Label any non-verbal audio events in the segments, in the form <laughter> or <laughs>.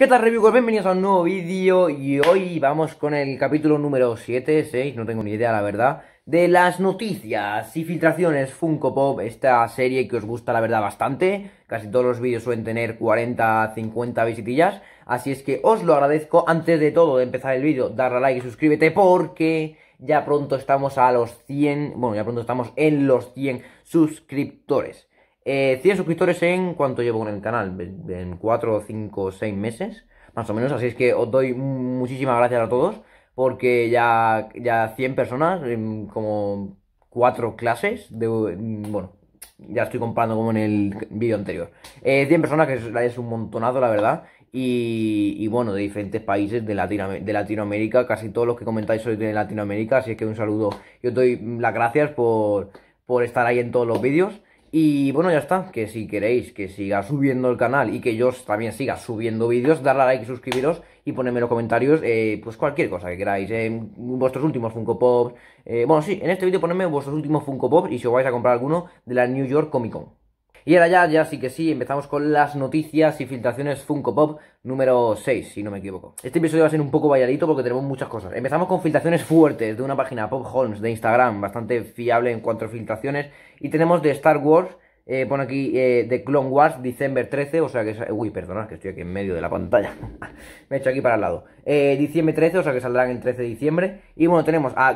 ¿Qué tal Reviewers? Bienvenidos a un nuevo vídeo y hoy vamos con el capítulo número 7, 6, no tengo ni idea la verdad De las noticias y filtraciones Funko Pop, esta serie que os gusta la verdad bastante Casi todos los vídeos suelen tener 40, 50 visitillas Así es que os lo agradezco, antes de todo de empezar el vídeo, darle a like y suscríbete porque... Ya pronto estamos a los 100, bueno, ya pronto estamos en los 100 suscriptores. 100 eh, suscriptores en cuanto llevo en el canal, en 4, 5, 6 meses, más o menos. Así es que os doy muchísimas gracias a todos, porque ya, ya 100 personas, en como 4 clases, de, bueno, ya estoy comparando como en el vídeo anterior. 100 eh, personas, que es, un montonado la verdad. Y, bueno, de diferentes países de, de Latinoamérica, casi todos los que comentáis hoy de Latinoamérica, así es que un saludo. Yo os doy las gracias por, por estar ahí en todos los vídeos. Y bueno, ya está, que si queréis que siga subiendo el canal y que yo también siga subiendo vídeos, darle a like, suscribiros y ponedme en los comentarios eh, pues cualquier cosa que queráis, eh, vuestros últimos Funko Pop, eh, bueno sí, en este vídeo ponedme vuestros últimos Funko Pop y si os vais a comprar alguno de la New York Comic Con. Y ahora ya, ya sí que sí, empezamos con las noticias y filtraciones Funko Pop número 6, si no me equivoco. Este episodio va a ser un poco valladito porque tenemos muchas cosas. Empezamos con filtraciones fuertes de una página Pop Holmes de Instagram, bastante fiable en cuanto a filtraciones. Y tenemos de Star Wars, eh, pone aquí eh, de Clone Wars, Diciembre 13, o sea que... Uy, perdonad que estoy aquí en medio de la pantalla. <laughs> me he hecho aquí para el lado. Eh, diciembre 13, o sea que saldrán el 13 de diciembre. Y bueno, tenemos a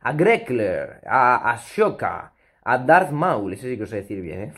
A Grekler, a Ashoka, a Darth Maul, ese sí que os sé decir bien, ¿eh?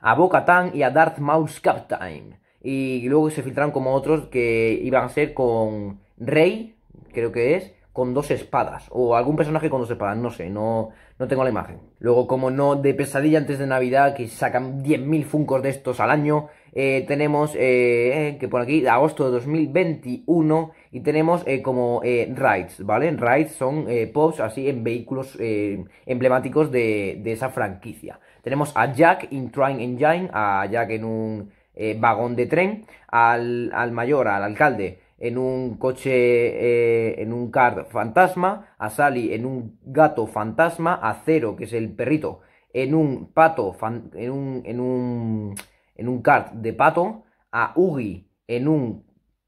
a Boca Tan y a Darth Maul's Captain. Y luego se filtraron como otros que iban a ser con Rey, creo que es, con dos espadas, o algún personaje con dos espadas, no sé, no, no tengo la imagen. Luego, como no, de Pesadilla antes de Navidad, que sacan 10.000 funcos de estos al año, eh, tenemos, eh, eh, que por aquí, agosto de 2021, y tenemos como rides, ¿vale? Rides son pops así en vehículos emblemáticos de, esa franquicia. Tenemos a Jack in Train Engine, a Jack en un vagón de tren, al, al mayor, al alcalde, en un coche, eh, en un card fantasma, a Sally en un gato fantasma, a Cero, que es el perrito, en un pato, en un, en un, en un card de pato, a Ugi en un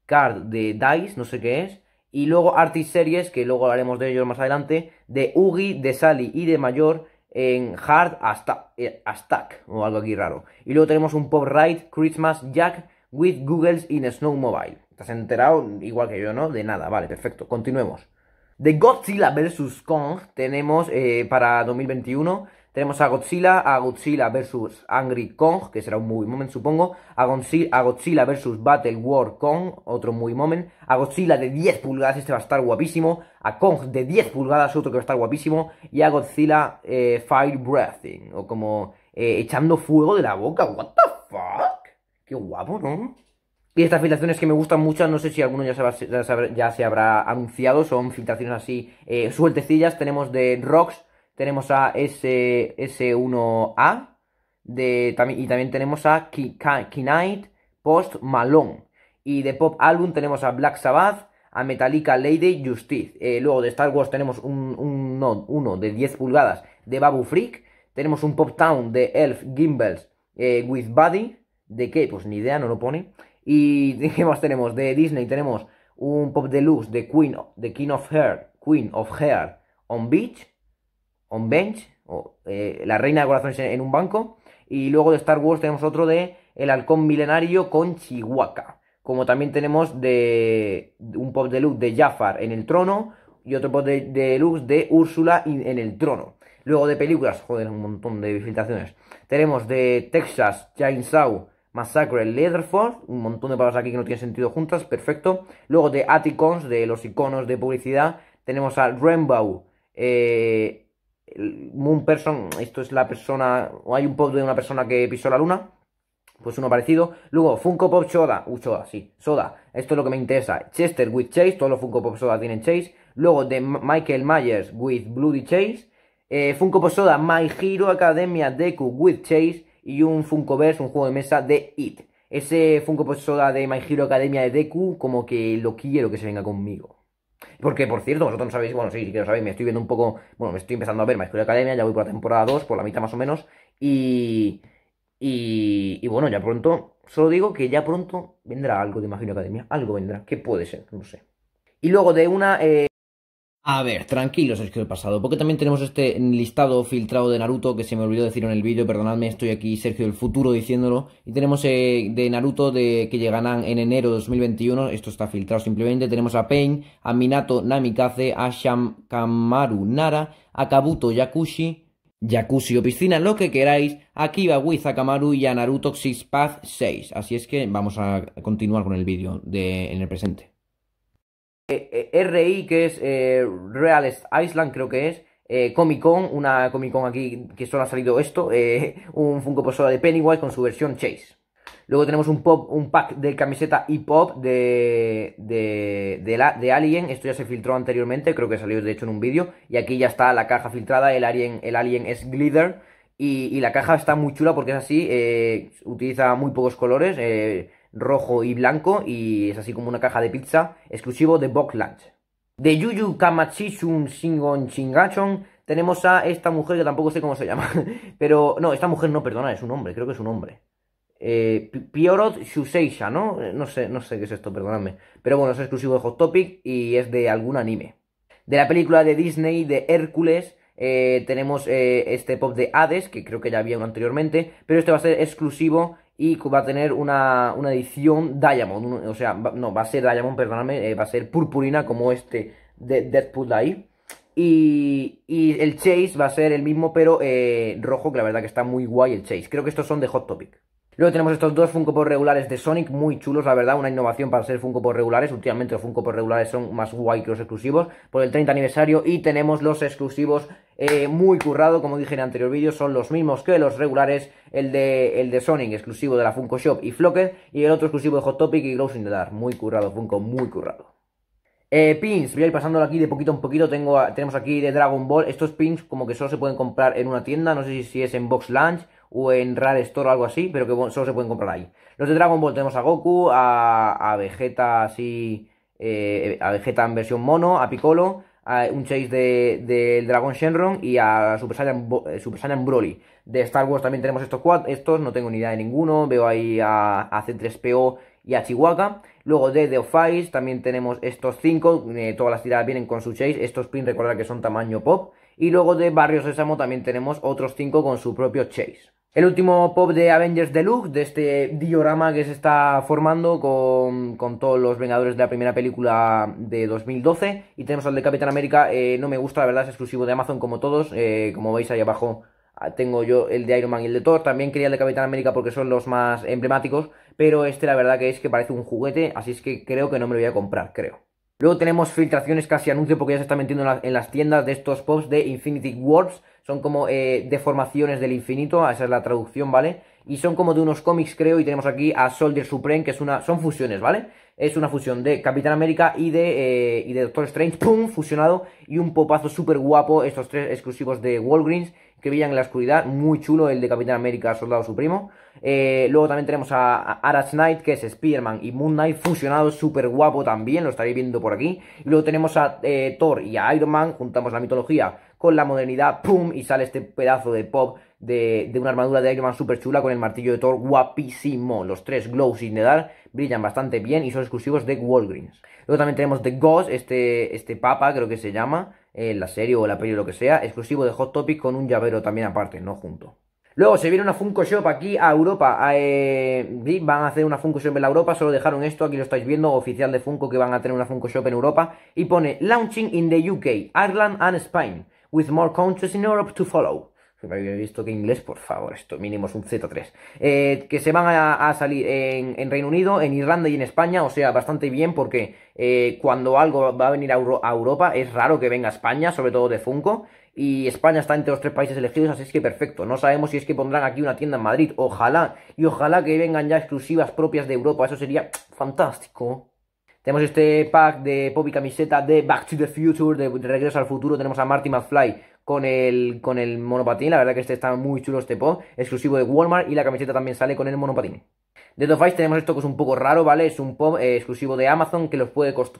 card de Dice, no sé qué es, y luego Artist Series, que luego hablaremos de ellos más adelante, de Ugi, de Sally y de Mayor en Hard hasta eh, o algo aquí raro. Y luego tenemos un Pop Ride Christmas Jack with Googles in Snow Mobile has enterado, igual que yo, ¿no? De nada, vale, perfecto, continuemos. De Godzilla vs. Kong tenemos eh, para 2021, tenemos a Godzilla, a Godzilla vs. Angry Kong, que será un movie moment supongo, a Godzilla, vs. Battle War Kong, otro movie moment, a Godzilla de 10 pulgadas, este va a estar guapísimo, a Kong de 10 pulgadas, otro que va a estar guapísimo, y a Godzilla eh, Fire Breathing, o como eh, echando fuego de la boca, what the fuck, qué guapo, ¿no? Y estas filtraciones que me gustan mucho, no sé si alguno ya se, ya se, habrá anunciado, son filtraciones así eh, sueltecillas. Tenemos de Rocks, tenemos a S, S1A, de, y también tenemos a Knight, Post Malone. Y de Pop Album tenemos a Black Sabbath, a Metallica Lady Justice. Eh, luego de Star Wars tenemos un, uno de 10 pulgadas de Babu Freak. Tenemos un Pop Town de Elf Gimbals eh, with Buddy. ¿De qué? Pues ni idea, no lo pone. Y <laughs> ¿qué más tenemos? De Disney tenemos un pop deluxe de Queen, de King of Hair, Queen of Hair on Beach, on Bench, o, eh, la reina de corazones en un banco. Y luego de Star Wars tenemos otro de El halcón milenario con Chihuahua. Como también tenemos de un pop de deluxe de Jafar en el trono y otro pop de, deluxe de Úrsula en el trono. Luego de películas, joder, un montón de filtraciones. Tenemos de Texas Chainsaw Massacre, Leatherford, un montón de palabras aquí que no tienen sentido juntas, perfecto. Luego de Aticons, de los iconos de publicidad, tenemos a Rainbow, eh, Moon Person, esto es la persona, o hay un pop de una persona que pisó la luna, pues uno parecido. Luego, Funko Pop Soda, uh, Soda, sí, Soda, esto es lo que me interesa. Chester with Chase, todos los Funko Pop Soda tienen Chase. Luego de Michael Myers with Bloody Chase. Eh, Funko Pop Soda, My Hero Academia Deku with Chase y un Verse, un juego de mesa de It. Ese Funko de My Hero Academia de Deku, como que lo quiero que se venga conmigo. Porque, por cierto, vosotros no sabéis, bueno, sí, que lo sabéis, me estoy viendo un poco, bueno, me estoy empezando a ver My Hero Academia, ya voy por la temporada 2, por la mitad más o menos, y... Y, y bueno, ya pronto, solo digo que ya pronto vendrá algo de Hero Academia, algo vendrá, que puede ser, no sé. Y luego de una... Eh, a ver, tranquilos, es que he pasado. Porque también tenemos este listado filtrado de Naruto que se me olvidó decir en el vídeo. Perdonadme, estoy aquí, Sergio del futuro, diciéndolo. Y tenemos eh, de Naruto de, que llegarán en enero de 2021. Esto está filtrado simplemente. Tenemos a Pain, a Minato Namikaze, a Shankamaru Nara, a Kabuto Yakushi, Yakushi o piscina, lo que queráis. Aquí Kiba, Wiz y a Naruto Six Path 6. Así es que vamos a continuar con el vídeo en el presente. Eh, RI, que es eh, Real Island, creo que es. Eh, Comic Con, una Comic Con aquí que solo ha salido esto. <laughs> un Funko Posada de Pennywise con su versión Chase. Luego tenemos un, pop, un pack de camiseta hip pop de, de, la, de, Alien. Esto ya se filtró anteriormente, creo que salió de hecho en un vídeo. Y aquí ya está la caja filtrada. El Alien, el alien es Glitter. Y, y la caja está muy chula porque es así. utiliza muy pocos colores rojo y blanco y es así como una caja de pizza exclusivo de Box Lunch. De Yuyu Kamachishun Shingon Shingachon tenemos a esta mujer que tampoco sé cómo se llama, <laughs> pero no, esta mujer no, perdona, es un hombre, creo que es un hombre. Eh, Piorot Shuseisha, ¿no? Eh, no sé, no sé qué es esto, perdonadme. Pero bueno, es exclusivo de Hot Topic y es de algún anime. De la película de Disney de Hércules eh, tenemos eh, este pop de Hades, que creo que ya había uno anteriormente, pero este va a ser exclusivo y va a tener una, edición Diamond, o sea, no, va a ser Diamond, perdóname, eh, va a ser purpurina como este de Deadpool ahí. Y, y el Chase va a ser el mismo, pero eh, rojo, que la verdad que está muy guay el Chase. Creo que estos son de Hot Topic. Luego tenemos estos dos Funko Pop regulares de Sonic, muy chulos, la verdad, una innovación para ser Funko Pop regulares. Últimamente los Funko Pop regulares son más guay que los exclusivos por el 30 aniversario. Y tenemos los exclusivos eh, muy currados, como dije en el anterior vídeo, son los mismos que los regulares, el de, el de Sonic, exclusivo de la Funko Shop y Flocket. y el otro exclusivo de Hot Topic y Glows the Dark. Muy currado, Funko, muy currado. Eh, pins, voy a ir pasándolo aquí de poquito en poquito. Tengo, tenemos aquí de Dragon Ball. Estos pins como que solo se pueden comprar en una tienda. No sé si, si es en Box Lunch o en Rare Store o algo así, pero que solo se pueden comprar ahí. Los de Dragon Ball tenemos a Goku, a, Vegeta así, eh, a Vegeta en versión mono, a Piccolo, a un chase del Dragon Shenron y a eh, Super Saiyan, Broly. De Star Wars también tenemos estos cuatro, estos no tengo ni idea de ninguno, veo ahí a, C3PO y a Chihuahua. Luego de The Office también tenemos estos cinco eh, todas las tiradas vienen con su chase, estos pin recuerda que son tamaño pop. Y luego de de Sésamo también tenemos otros cinco con su propio chase. El último pop de Avengers Deluxe, de este diorama que se está formando con, todos los Vengadores de la primera película de 2012. Y tenemos al de Capitán América, eh, no me gusta, la verdad es exclusivo de Amazon como todos. Eh, como veis ahí abajo ah, tengo yo el de Iron Man y el de Thor. También quería el de Capitán América porque son los más emblemáticos. Pero este la verdad que es que parece un juguete, así es que creo que no me lo voy a comprar, creo. Luego tenemos filtraciones casi anuncio porque ya se está metiendo en, en las tiendas de estos pops de Infinity Wars son como eh, deformaciones del infinito, esa es la traducción, ¿vale? Y son como de unos cómics, creo, y tenemos aquí a Soldier Supreme, que es una, son fusiones, ¿vale? Es una fusión de Capitán América y de, eh, y de Doctor Strange, ¡pum! fusionado, y un popazo súper guapo, estos tres exclusivos de Walgreens, que brillan en la oscuridad, muy chulo el de Capitán América, Soldado Supremo. primo eh, luego también tenemos a, Arash Knight, que es spearman y Moon Knight Fusionado, súper guapo también, lo estaréis viendo por aquí. luego tenemos a eh, Thor y a Iron Man, juntamos la mitología con la modernidad, ¡pum! Y sale este pedazo de pop de, una armadura de Iron Man súper chula con el martillo de Thor, guapísimo. Los tres Glows sin brillan bastante bien y son exclusivos de Walgreens. Luego también tenemos The Ghost, este, este papa creo que se llama, eh, la serie o la peli o lo que sea, exclusivo de Hot Topic con un llavero también aparte, no junto. Luego se viene una Funko Shop aquí a Europa. Eh, van a hacer una Funko Shop en la Europa. Solo dejaron esto, aquí lo estáis viendo, oficial de Funko que van a tener una Funko Shop en Europa. Y pone Launching in the UK, Ireland and Spain, with more countries in Europe to follow me he visto que inglés, por favor, esto mínimo es un Z3. Eh, que se van a, salir en, Reino Unido, en Irlanda y en España, o sea, bastante bien porque eh, cuando algo va a venir a, Europa es raro que venga a España, sobre todo de Funko, y España está entre los tres países elegidos, así que perfecto. No sabemos si es que pondrán aquí una tienda en Madrid, ojalá, y ojalá que vengan ya exclusivas propias de Europa, eso sería fantástico. Tenemos este pack de pop y camiseta de Back to the Future, de Regreso al Futuro. Tenemos a Marty McFly con el, con el monopatín. La verdad que este está muy chulo este pop. exclusivo de Walmart y la camiseta también sale con el monopatín. De The Ice tenemos esto que es un poco raro, ¿vale? Es un pop eh, exclusivo de Amazon que,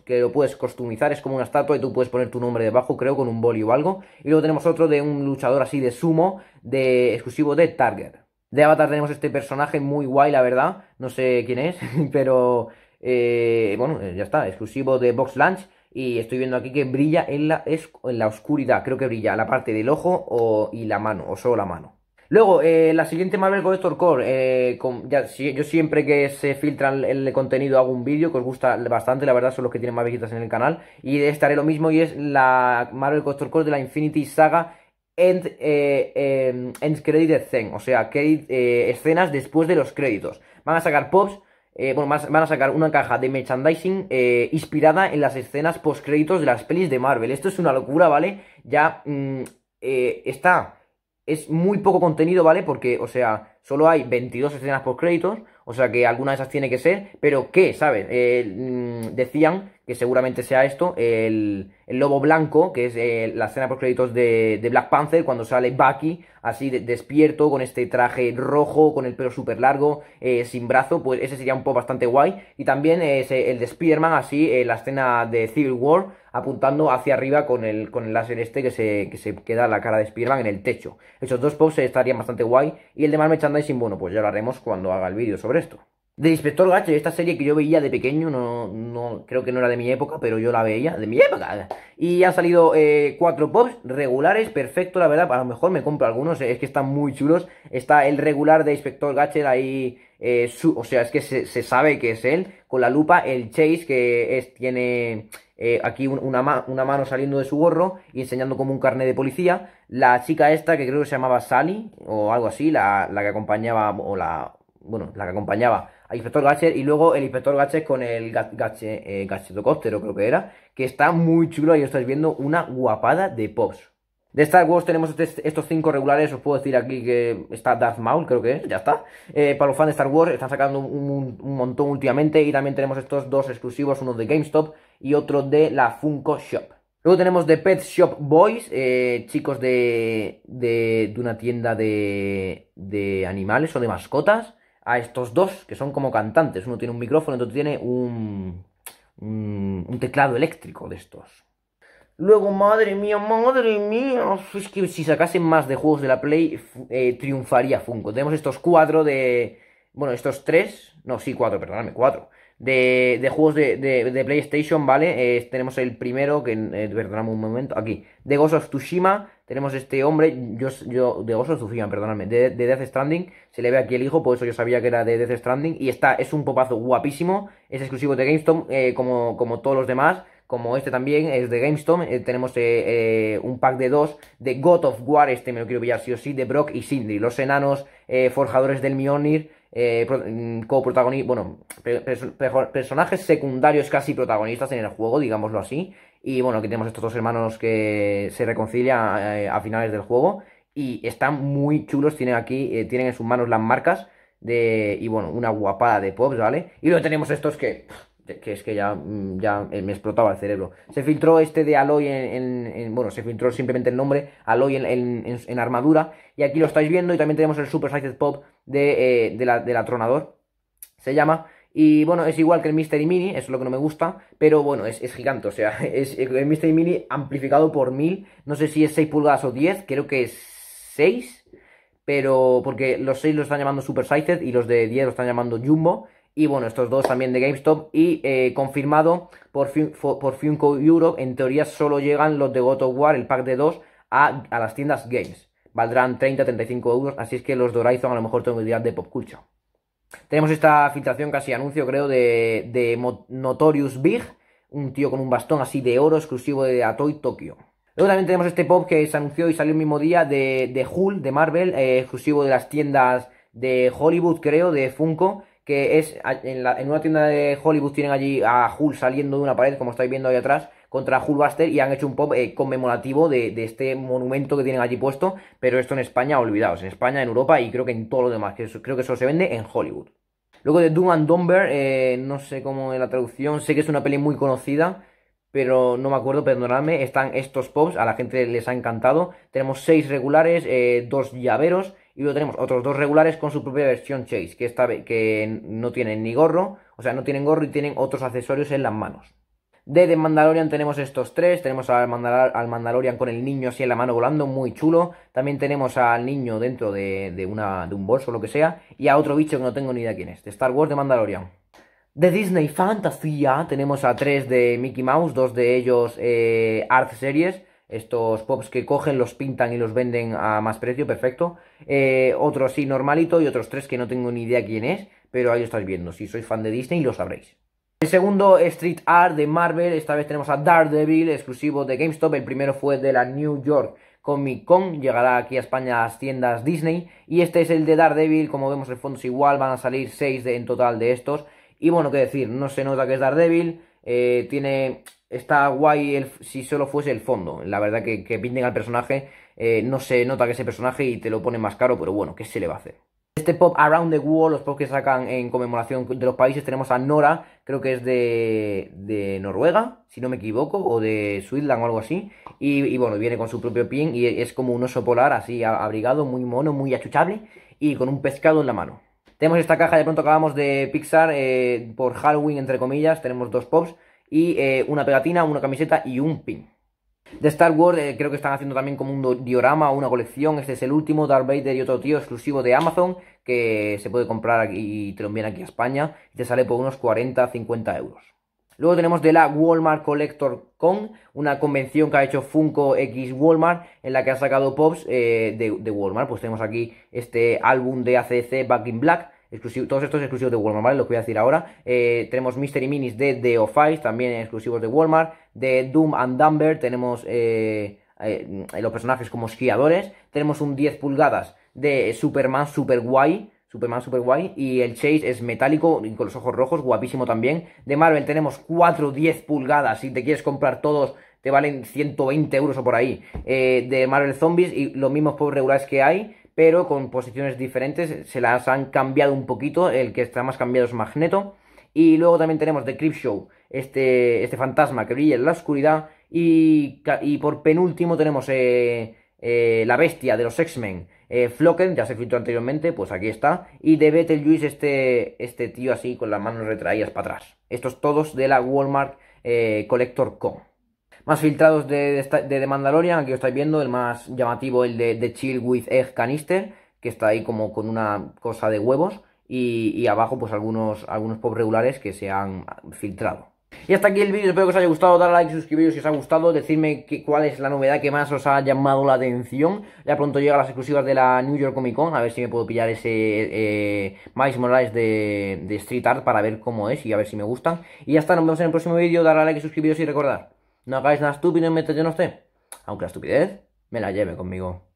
que lo puedes customizar, es como una estatua y tú puedes poner tu nombre debajo, creo, con un boli o algo. Y luego tenemos otro de un luchador así de sumo, de exclusivo de Target. De Avatar tenemos este personaje muy guay, la verdad. No sé quién es, <laughs> pero eh, bueno, eh, ya está, exclusivo de Box Lunch y estoy viendo aquí que brilla en la, es, en la oscuridad, creo que brilla la parte del ojo o, y la mano, o solo la mano. Luego, eh, la siguiente Marvel Collector eh, Core, ya, yo siempre que se filtra el, contenido hago un vídeo que os gusta bastante, la verdad son los que tienen más visitas en el canal, y estaré lo mismo y es la Marvel Collector Core de la Infinity Saga End, eh, em, End Credit Scene, o sea, eh, escenas después de los créditos. Van a sacar pops eh, bueno, van a sacar una caja de merchandising eh, inspirada en las escenas post-créditos de las pelis de Marvel. Esto es una locura, ¿vale? Ya mm, eh, está. Es muy poco contenido, ¿vale? Porque, o sea, Solo hay 22 escenas por créditos, o sea que alguna de esas tiene que ser, pero ¿qué? ¿Sabes? Eh, mm, decían que seguramente sea esto, el, lobo blanco, que es eh, la escena por créditos de, Black Panther, cuando sale Bucky, así despierto, con este traje rojo, con el pelo súper largo, eh, sin brazo, pues ese sería un poco bastante guay. Y también ese, el de Spider-Man, así, la escena de Civil War, apuntando hacia arriba con el, con el láser este que se, queda la cara de Spider-Man en el techo. Esos dos pops estarían bastante guay. Y el de Marvel echando. Y bueno, pues ya lo haremos cuando haga el vídeo sobre esto. De Inspector Gadget, esta serie que yo veía de pequeño, no, no creo que no era de mi época, pero yo la veía de mi época. Y han salido eh, cuatro pops regulares, perfecto, la verdad, a lo mejor me compro algunos, eh, es que están muy chulos. Está el regular de Inspector Gadget ahí, eh, o sea, es que se, sabe que es él, con la lupa, el Chase que tiene eh, aquí una, mano saliendo de su gorro y enseñando como un carnet de policía. La chica esta, que creo que se llamaba Sally o algo así, la, que acompañaba, o la, bueno, la que acompañaba al inspector Gatcher y luego el inspector Gatcher con el Gatcher eh, creo que era, que está muy chulo y estáis viendo una guapada de pops. De Star Wars tenemos este, estos cinco regulares, os puedo decir aquí que está Darth Maul, creo que es, ya está. Eh, para los fans de Star Wars están sacando un, un, montón últimamente y también tenemos estos dos exclusivos, uno de GameStop y otro de la Funko Shop. Luego tenemos The Pet Shop Boys, eh, chicos de, de, de, una tienda de, de animales o de mascotas. A estos dos, que son como cantantes. Uno tiene un micrófono, otro tiene un, un, teclado eléctrico de estos. Luego, madre mía, madre mía. Es que si sacasen más de juegos de la Play, eh, triunfaría Funko. Tenemos estos cuatro de. Bueno, estos tres. No, sí, cuatro, perdóname, cuatro de, juegos de, de, PlayStation, ¿vale? Eh, tenemos el primero, que eh, un momento, aquí, de Ghost of Tsushima, tenemos este hombre, yo, yo de Ghost of Tsushima, perdóname, de, Death Stranding, se le ve aquí el hijo, por eso yo sabía que era de Death Stranding, y está, es un popazo guapísimo, es exclusivo de GameStop, eh, como, como todos los demás, como este también es de GameStop. tenemos un pack de dos de God of War, este me lo quiero pillar sí o sí, de Brock y Sindri, los enanos forjadores del Mjolnir. Eh, mm, como bueno, personajes secundarios casi protagonistas en el juego, digámoslo así. Y bueno, aquí tenemos estos dos hermanos que se reconcilian eh, a finales del juego y están muy chulos, tienen aquí, eh, tienen en sus manos las marcas de, y bueno, una guapada de pops, ¿vale? Y luego tenemos estos que que es que ya, mm, ya eh, me explotaba el cerebro. Se filtró este de Aloy en, bueno, se filtró simplemente el nombre, Aloy en, en, armadura, y aquí lo estáis viendo, y también tenemos el Super Sized Pop de, eh, de, la, Tronador, se llama, y bueno, es igual que el Mystery Mini, eso es lo que no me gusta, pero bueno, es, gigante, o sea, <laughs> es el Mystery Mini amplificado por 1000, no sé si es 6 pulgadas o 10, creo que es 6, pero porque los 6 lo están llamando Super Sized y los de 10 lo están llamando Jumbo, y bueno, estos dos también de GameStop. Y eh, confirmado por, por Funko Euro. en teoría solo llegan los de God of War, el pack de dos, a, las tiendas Games. Valdrán 30-35 euros, así es que los de Horizon a lo mejor tengo idea de Pop Culture. Tenemos esta filtración casi anuncio, creo, de, de Notorious Big, un tío con un bastón así de oro exclusivo de Atoy Tokyo. Luego también tenemos este pop que se anunció y salió el mismo día de, de Hulk, de Marvel, eh, exclusivo de las tiendas de Hollywood, creo, de Funko que es en, una tienda de Hollywood tienen allí a Hulk saliendo de una pared, como estáis viendo ahí atrás, contra Hulkbuster y han hecho un pop eh, conmemorativo de, este monumento que tienen allí puesto, pero esto en España, olvidaos, en España, en Europa y creo que en todo lo demás, creo que eso se vende en Hollywood. Luego de Doom and Dumber, eh, no sé cómo es la traducción, sé que es una peli muy conocida, pero no me acuerdo, perdonadme, están estos pops, a la gente les ha encantado. Tenemos seis regulares, eh, dos llaveros y luego tenemos otros dos regulares con su propia versión Chase, que, que no tienen ni gorro, o sea, no tienen gorro y tienen otros accesorios en las manos. De The Mandalorian tenemos estos tres. Tenemos al, Mandalorian con el niño así en la mano volando, muy chulo. También tenemos al niño dentro de, una, de un bolso o lo que sea. Y a otro bicho que no tengo ni idea quién es. De Star Wars de Mandalorian. De Disney Fantasía tenemos a tres de Mickey Mouse, dos de ellos eh, Art Series estos pops que cogen, los pintan y los venden a más precio, perfecto. Eh, otro así normalito y otros tres que no tengo ni idea quién es, pero ahí lo estáis viendo. Si sois fan de Disney lo sabréis. El segundo Street Art de Marvel, esta vez tenemos a Daredevil, exclusivo de GameStop. El primero fue de la New York Comic Con, llegará aquí a España a las tiendas Disney. Y este es el de Daredevil, como vemos el fondo es igual, van a salir 6 en total de estos. Y bueno, qué decir, no se nota que es Daredevil, eh, tiene está guay el, si solo fuese el fondo. La verdad que, que pinten al personaje, eh, no se nota que ese personaje y te lo ponen más caro, pero bueno, ¿qué se le va a hacer? Este pop Around the World, los pop que sacan en conmemoración de los países, tenemos a Nora, creo que es de, de Noruega, si no me equivoco, o de Suidland o algo así. Y, bueno, viene con su propio pin y es como un oso polar así abrigado, muy mono, muy achuchable y con un pescado en la mano. Tenemos esta caja, de pronto acabamos de Pixar eh, por Halloween, entre comillas, tenemos dos pops y eh, una pegatina, una camiseta y un pin. De Star Wars eh, creo que están haciendo también como un diorama o una colección. Este es el último, Darth Vader y otro tío exclusivo de Amazon que se puede comprar aquí, y te lo envían aquí a España y te sale por unos 40-50 euros. Luego tenemos de la Walmart Collector Con, una convención que ha hecho Funko X Walmart, en la que ha sacado pops eh, de, de, Walmart. Pues tenemos aquí este álbum de ACC Back in Black, todos estos exclusivos de Walmart, ¿vale? Lo voy a decir ahora. Eh, tenemos Mystery Minis de The Office, también exclusivos de Walmart. De Doom and Dumber tenemos eh, eh, los personajes como esquiadores. Tenemos un 10 pulgadas de Superman Super Guay. Superman super guay. Y el Chase es metálico y con los ojos rojos, guapísimo también. De Marvel tenemos 4 10 pulgadas. Si te quieres comprar todos, te valen 120 euros o por ahí. Eh, de Marvel Zombies y los mismos pobres regulares que hay pero con posiciones diferentes, se las han cambiado un poquito, el que está más cambiado es Magneto. Y luego también tenemos The clip Show, este, este fantasma que brilla en la oscuridad. Y, por penúltimo tenemos eh, eh, la bestia de los X-Men, eh, Flocken, ya se filtró anteriormente, pues aquí está. Y de Betelgeuse, este, este tío así con las manos retraídas para atrás. Estos todos de la Walmart eh, Collector Co., más filtrados de, de, Mandalorian, aquí os estáis viendo, el más llamativo, el de, Chill with Egg Canister, que está ahí como con una cosa de huevos, y, abajo pues algunos, algunos pop regulares que se han filtrado. Y hasta aquí el vídeo, espero que os haya gustado, dar like, suscribiros si os ha gustado, decirme cuál es la novedad que más os ha llamado la atención. Ya pronto llegan las exclusivas de la New York Comic Con, a ver si me puedo pillar ese eh, Miles Morales de, de Street Art para ver cómo es y a ver si me gustan. Y ya está, nos vemos en el próximo vídeo, dar like, y suscribiros y recordar. No hagáis nada estúpido mientras yo no sé. Aunque la estupidez me la lleve conmigo.